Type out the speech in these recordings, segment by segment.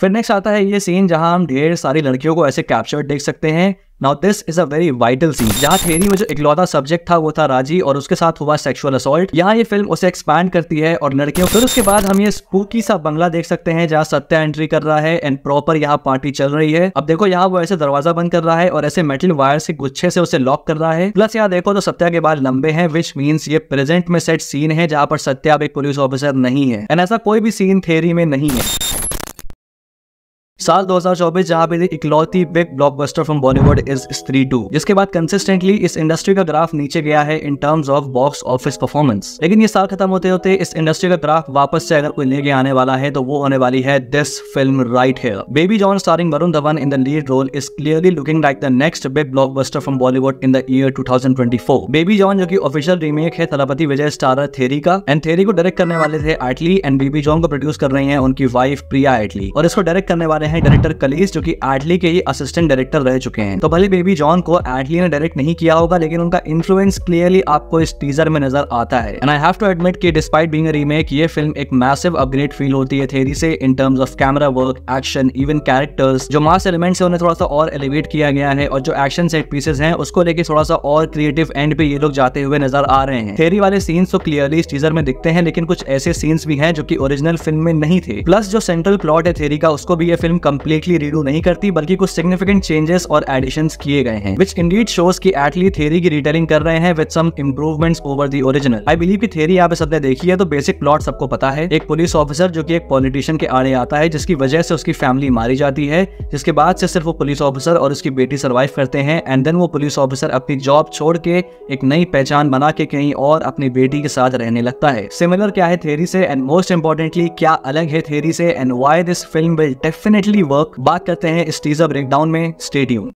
फिर नेक्स्ट आता है ये सीन जहां हम ढेर सारी लड़कियों को ऐसे कैप्चर्ड देख सकते हैं now this is a very vital scene जहाँ थेरी में जो इकलौता सब्जेक्ट था वो था राजी और उसके साथ हुआ सेक्सुअल असोल्ट यहाँ ये फिल्म उसे एक्सपैंड करती है और लड़कियों फिर उसके बाद हम ये स्पूकी सा बंगला देख सकते हैं जहाँ सत्या एंट्री कर रहा है एंड प्रॉपर यहाँ पार्टी चल रही है अब देखो यहाँ वो ऐसे दरवाजा बंद कर रहा है और ऐसे मेटल वायर से गुच्छे से उसे लॉक कर रहा है प्लस यहाँ देखो तो सत्या के बाल लंबे हैं विच मीन्स ये प्रेजेंट में सेट सीन है जहाँ पर सत्या अब एक पुलिस ऑफिसर नहीं है एंड ऐसा कोई भी सीन थेरी में नहीं है साल 2024 जहां पे इकलौती big blockbuster from Bollywood is Stree two जिसके बाद कंसिस्टेंटली इस इंडस्ट्री का ग्राफ नीचे गया है in terms of box office performance लेकिन ये साल खत्म होते होते इस इंडस्ट्री का ग्राफ वापस से अगर कोई लेके आने वाला है तो वो होने वाली है this film right here Baby John starring Varun Dhawan in the lead role is clearly looking like the next big buster from Bollywood in the year four Baby John जो की ऑफिशियल रीमेक है तलापति विजय स्टारर थेरी का एंड थेरी को डायरेक्ट करने वाले थे Atlee and Baby John को produce कर रहे हैं उनकी वाइफ प्रिया एटली और इसको डायरेक्ट करने वाले रहे हैं डायरेक्टर कलीस जो कि एडली के ही असिस्टेंट डायरेक्टर रह चुके हैं तो भले बेबी जॉन को एडली ने डायरेक्ट नहीं किया होगा लेकिन उनका इन्फ्लुएंस क्लियरली आपको इस टीजर में नजर आता है and I have to admit कि डिस्पाइट बीइंग रीमेक ये फिल्म एक मैसिव अपग्रेड फील होती है थेरी से in terms of camera work action even characters जो मास एलिमेंट्स है उन्हें थोड़ा सा और एलिवेट किया गया है और जो एक्शन सेट पीसेस हैं उसको लेके थोड़ा सा और क्रिएटिव एंड पे ये लोग जाते हुए नजर आ रहे हैं थेरी वाले सीन्स तो क्लियरली इस टीजर में दिखते हैं लेकिन कुछ ऐसे सीन्स भी हैं जो कि ओरिजिनल फिल्म में नहीं थे प्लस जो सेंट्रल प्लॉट है थेरी का उसको भी ये फिल्म फिल्म कम्प्लीटली रीडू नहीं करती बल्कि कुछ सिग्निफिकेंट चेंजेस और एडिशन किए गए हैं विच इंडीड शोज की एटली थेरी की रिटेलिंग कर रहे हैं with some improvement over the original I believe की थेरी आप सबने देखी है तो बेसिक प्लॉट सबको पता है एक पुलिस ऑफिसर जो की एक पॉलिटिशियन के आड़े आता है जिसकी वजह से उसकी फैमिली मारी जाती है जिसके बाद से सिर्फ वो पुलिस ऑफिसर और उसकी बेटी सर्वाइव करते हैं एंड देन वो पुलिस ऑफिसर अपनी जॉब छोड़ के एक नई पहचान बना के कहीं और अपनी बेटी के साथ रहने लगता है सिमिलर क्या है थेरी से एंड मोस्ट इम्पोर्टेंटली क्या अलग है थेरी से and why this film will definite definitely work बात करते हैं इस टीजर ब्रेकडाउन में स्टेडियम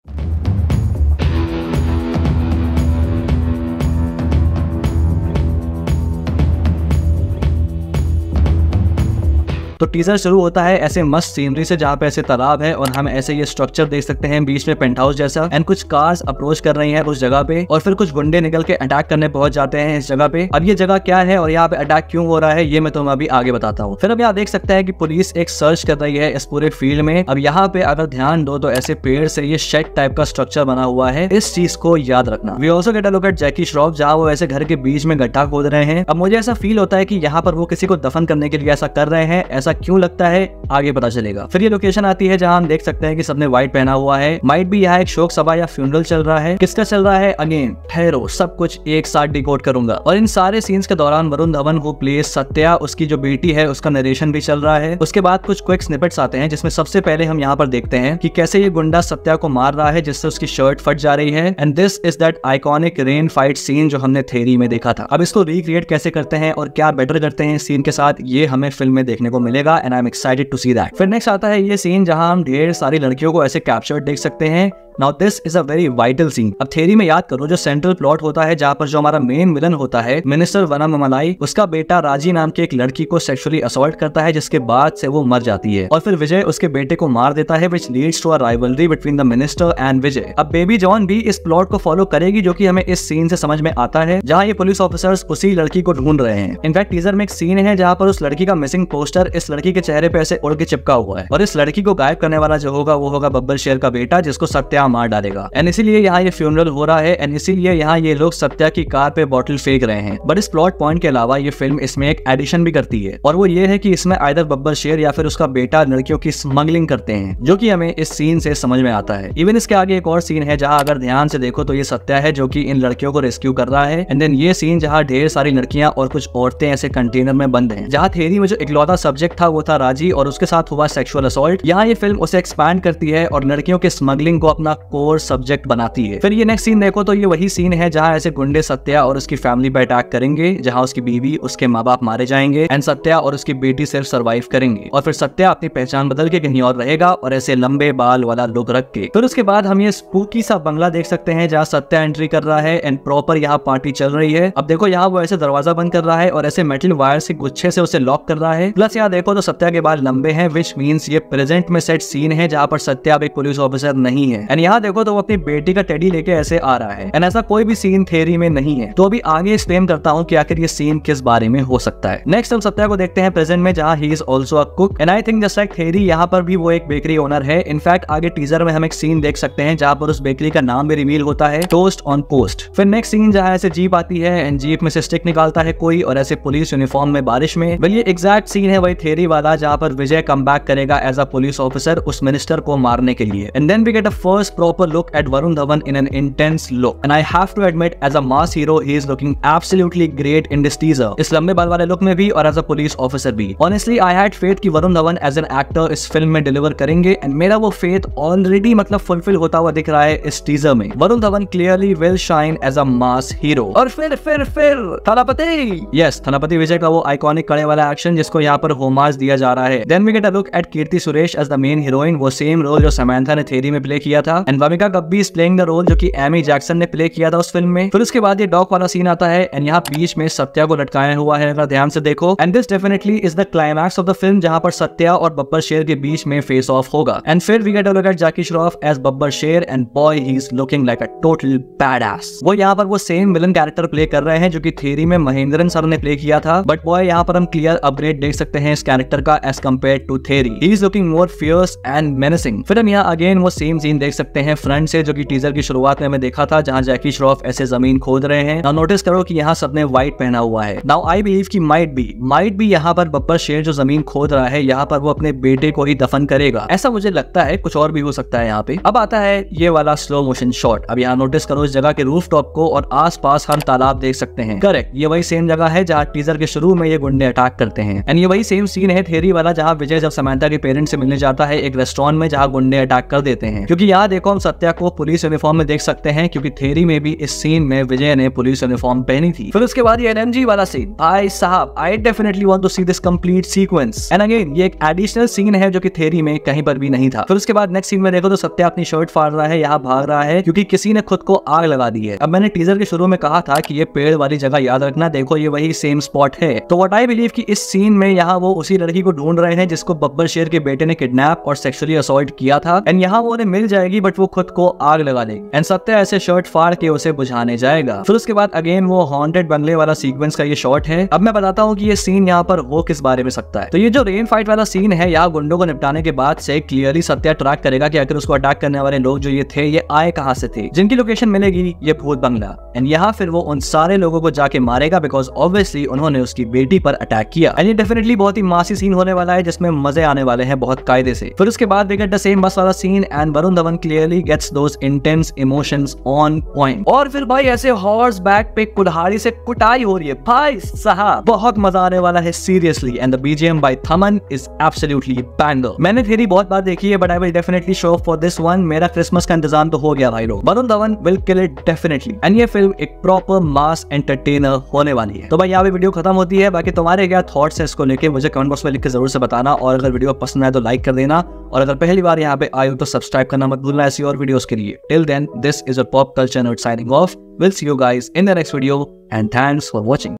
तो टीजर शुरू होता है ऐसे मस्त सीनरी से जहाँ पे ऐसे तालाब है और हम ऐसे ये स्ट्रक्चर देख सकते हैं बीच में पेंट हाउस जैसा एंड कुछ कार्स अप्रोच कर रही है उस जगह पे और फिर कुछ गुंडे निकल के अटैक करने पहुंच जाते हैं इस जगह पे अब ये जगह क्या है और यहाँ पे अटैक क्यों हो रहा है ये मैं तुम्हें अभी आगे बताता हूँ फिर अब यहाँ देख सकते हैं कि पुलिस एक सर्च कर रही है इस पूरे फील्ड में अब यहाँ पे अगर ध्यान दो तो ऐसे पेड़ से ये शेड टाइप का स्ट्रक्चर बना हुआ है इस चीज को याद रखना we also get look Jackie Shroff जहाँ वो ऐसे घर के बीच में गड्ढा खोद रहे हैं अब मुझे ऐसा फील होता है की यहाँ पर वो किसी को दफन करने के लिए ऐसा कर रहे हैं ऐसा ऐसा क्यों लगता है आगे पता चलेगा फिर ये लोकेशन आती है जहाँ हम देख सकते हैं कि सबने व्हाइट पहना हुआ है माइट भी यहाँ एक शोक सभा या फ्यूनरल चल रहा है किसका चल रहा है अगेन ठहरो सब कुछ एक साथ डिकोड करूंगा और इन सारे सीन्स के दौरान वरुण धवन को प्लेस सत्या उसकी जो बेटी है उसका नरेशन भी चल रहा है उसके बाद कुछ क्विक स्निपेट्स आते हैं जिसमें सबसे पहले हम यहाँ पर देखते हैं की कैसे ये गुंडा सत्या को मार रहा है जिससे उसकी शर्ट फट जा रही है and this is that iconic rain fight scene जो हमने थेरी में देखा था अब इसको रिक्रिएट कैसे करते हैं और क्या बेटर करते हैं सीन के साथ ये हमें फिल्म में देखने को मिले बनेगा and I am excited to see that फिर नेक्स्ट आता है ये सीन जहां हम ढेर सारी लड़कियों को ऐसे कैप्चर देख सकते हैं now this is a very vital scene अब थेरी में याद करो जो सेंट्रल प्लॉट होता है जहाँ पर जो हमारा मेन विलन होता है मिनिस्टर वनम मलाई उसका बेटा राजी नाम के एक लड़की को सेक्सुअली असोल्ट करता है जिसके बाद से वो मर जाती है और फिर विजय उसके बेटे को मार देता है which leads to a rivalry between the minister and Vijay अब बेबी जॉन भी इस प्लॉट को फॉलो करेगी जो की हमें इस सीन से समझ में आता है जहाँ ये पुलिस ऑफिसर्स उसी लड़की को ढूंढ रहे हैं इनफैक्ट टीजर में एक सीन है जहाँ पर उस लड़की का मिसिंग पोस्टर इस लड़की के चेहरे पे ऐसे उड़ के चिपका हुआ है और इस लड़की को गायब करने वाला जो होगा वो होगा बब्बल शेर का बेटा जिसको सत्या मार डालेगा एंड इसीलिए यहाँ ये फ्यूनरल हो रहा है एंड इसीलिए यहाँ ये लोग सत्या की कार पे बॉटल फेंक रहे हैं बट इस प्लॉट पॉइंट के अलावा ये फिल्म इसमें एक एडिशन भी करती है और वो ये है की इसमें आयदर बब्बर शेर या फिर उसका बेटा लड़कियों की स्मगलिंग करते हैं जो की हमें इस सीन से समझ में आता है इवन इसके आगे एक और सीन है जहाँ अगर ध्यान से देखो तो ये सत्या है जो की इन लड़कियों को रेस्क्यू कर रहा है एंड देन ये सीन जहाँ ढेर सारी लड़कियां और कुछ औरतें ऐसे कंटेनर में बंद है जहाँ थेरी में जो इकलौता सब्जेक्ट था वो था राजी और उसके साथ हुआ सेक्सुअल असोल्ट यहाँ ये फिल्म उसे एक्सपैंड करती है और लड़कियों के स्मगलिंग को अपना कोर सब्जेक्ट बनाती है फिर ये नेक्स्ट सीन देखो तो ये वही सीन है जहाँ ऐसे गुंडे सत्या और उसकी फैमिली पे अटैक करेंगे जहाँ उसकी बीवी उसके माँ बाप मारे जाएंगे एंड सत्या और उसकी बेटी सिर्फ सर्वाइव करेंगे और फिर सत्या अपनी पहचान बदल के कहीं और रहेगा और ऐसे लंबे बाल वाला लुक रख के फिर उसके बाद हम ये स्पूकी सा बंगला देख सकते हैं जहाँ सत्या एंट्री कर रहा है एंड प्रॉपर यहाँ पार्टी चल रही है अब देखो यहाँ वो ऐसे दरवाजा बंद कर रहा है और ऐसे मेटल वायर से गुच्छे से उसे लॉक कर रहा है प्लस यहाँ देखो तो सत्या के बाल लंबे हैं विच मीन्स ये प्रेजेंट में सेट सीन है जहाँ पर सत्या अब एक पुलिस ऑफिसर नहीं है एंड यहाँ देखो तो वो अपनी बेटी का टेडी लेके ऐसे आ रहा है एंड ऐसा कोई भी सीन थेरी में नहीं है तो अभी आगे एक्सप्लेन करता हूँ की आखिर ये सीन किस बारे में हो सकता है नेक्स्ट हम सत्या को देखते हैं प्रेजेंट में जहाँ he is also a cook and I think just like Theri यहाँ पर भी वो एक बेकरी ओनर है इनफैक्ट आगे टीजर में हम एक सीन देख सकते हैं जहाँ पर उस बेकरी का नाम भी रिवील होता है टोस्ट ऑन पोस्ट फिर नेक्स्ट सीन जहाँ ऐसे जीप आती है एंड जीप में से स्टिक निकालता है कोई और ऐसे पुलिस यूनिफॉर्म में बारिश में वेल ये एग्जैक्ट सीन है वही थेरी वाला जहाँ पर विजय कम करेगा एज अ पुलिस ऑफिसर उस मिनिस्टर को मारने के लिए and then we get a first first proper look at Varun Dhawan in an intense look. And I have to admit, as a mass hero, he is looking absolutely great in this teaser. इस लंबे बाल वाले look में भी और as a police officer भी honestly I had faith कि Varun Dhawan as an actor इस फिल्म में डिलीवर करेंगे एंड मेरा वो फेथ ऑलरेडी मतलब फुलफिल होता हुआ दिख रहा है इस टीजर में Varun Dhawan clearly will shine as a mass hero और फिर फिर फिर थलापति यस थलापति विजय का वो आइकॉनिक कड़े वाला एक्शन जिसको यहाँ पर होमाज दिया जा रहा है then we get a look at Keerthy Suresh as the main heroine वो सेम रोल जो समैंथा ने थेरी में प्ले किया था था and Wamiqa Gabbi is playing the role जो कि एमी जैक्सन ने प्ले किया था उस फिल्म में फिर उसके बाद ये डॉग वाला सीन आता है एंड यहाँ बीच में सत्या को लटकाया हुआ है अगर ध्यान से देखो and this definitely is the climax of the film जहां पर सत्या और बब्बर शेर के बीच में फेस ऑफ होगा एंड फिर we get at Jackie Shroff as Babbar Sher and boy he is looking like a total bad वो यहाँ पर वो सेम विलन कैरेक्टर प्ले कर रहे हैं जो की थेरी में महेंद्रन सर ने प्ले किया था बट बॉय यहाँ पर हम क्लियर अपग्रेड देख सकते हैं इस कैरेक्टर का as compare to Theri he is looking more fierce and menacing फिर हम यहाँ अगेन वो सेम सीन देख सकते सकते हैं फ्रंट से जो कि टीजर की शुरुआत में हमें देखा था जहां जैकी श्रॉफ ऐसे जमीन खोद रहे हैं ना नोटिस करो कि यहां सबने व्हाइट पहना हुआ है नाउ आई बिलीव की माइट बी माइट भी यहाँ पर बब्बर शेर जो जमीन खोद रहा है यहाँ पर वो अपने बेटे को ही दफन करेगा ऐसा मुझे लगता है कुछ और भी हो सकता है यहाँ पे अब आता है ये वाला स्लो मोशन शॉट अब यहाँ नोटिस करो इस जगह के रूफ टॉप को और आस पास हम तालाब देख सकते हैं करेक्ट ये वही सेम जगह है जहाँ टीजर के शुरू में ये गुंडे अटैक करते हैं एंड ये वही सेम सीन है थेरी वाला जहाँ विजय जब समानता के पेरेंट्स से मिलने जाता है एक रेस्टोरेंट में जहाँ गुंडे अटैक कर देते हैं क्योंकि याद एक हम सत्या को पुलिस यूनिफॉर्म में देख सकते हैं क्योंकि थेरी में भी इस सीन में विजय ने पुलिस यूनिफॉर्म पहनी थी फिर उसके बाद ये एनएमजी वाला सीन भाई साहब I definitely want to see this complete sequence and again ये एक एडिशनल सीन है जो की थेरी में कहीं पर भी नहीं था फिर उसके बाद नेक्स्ट सीन में देखो तो सत्या अपनी शर्ट फाड़ रहा है यहाँ भाग रहा है क्योंकि किसी ने खुद को आग लगा दी है अब मैंने टीजर के शुरू में कहा था कि ये पेड़ वाली जगह याद रखना देखो ये वही सेम स्पॉट है तो वट आई बिलीव की इस सीन में यहाँ वो उसी लड़की को ढूंढ रहे हैं जिसको बब्बर शेर के बेटे ने किडनैप और सेक्सुअली असोल्ट किया था एंड यहाँ वो उन्हें मिल जाएगी बट वो खुद को आग लगा देगी एंड सत्य ऐसे शर्ट फाड़ के उसे बुझाने जाएगा फिर उसके बाद अगेन वो हॉन्टेड बंगले वाला सीक्वेंस का ये शॉर्ट है अब मैं बताता हूँ की ये सीन यहाँ पर वो किस बारे में सकता है तो ये जो रेन फाइट वाला सीन है यहाँ गुंडो को निपटाने के बाद से क्लियरली सत्या ट्रैक करेगा की अगर उसको अटैक करने वाले लोग जो ये थे ये आए कहा से थे जिनकी लोकेशन मिलेगी ये भूत बंगला एंड यहाँ फिर वो उन सारे लोगों को जाके मारेगा बिकॉज ऑब्वियसली उन्होंने उसकी बेटी पर अटैक किया एंड ये डेफिनेटली बहुत ही मासी सीन होने वाला है जिसमें मजे आने वाले हैं बहुत कायदे से फिर उसके बाद वी द सेम बस वाला scene and Varun Dhawan clear really gets those intense emotion on point और फिर भाई ऐसे हॉर्स बैक पे कुल्हाड़ी से कुटाई हो रही है भाई साहब बहुत मजा आने वाला है seriously and the BGM by Thaman is absolutely banger मैंने थेरी बहुत बार देखी है but I will definitely show for this one मेरा क्रिसमस का इंतजाम तो हो गया भाई लोग Varun Dhawan will kill it definitely and ये फिल्म एक प्रॉपर मास एंटरटेनर होने वाली है तो भाई यहाँ पे वीडियो खत्म होती है बाकी तुम्हारे क्या थॉट्स है इसको लेके मुझे कमेंट बॉक्स में लिख के जरूर से बताना और अगर वीडियो पसंद आए तो लाइक कर देना और अगर पहली बार यहाँ पे आए हो तो सब्सक्राइब करना मत भूलना ऐसी और वीडियोस के लिए till then this is a pop culture note signing off will see you guys in the next video and thanks for watching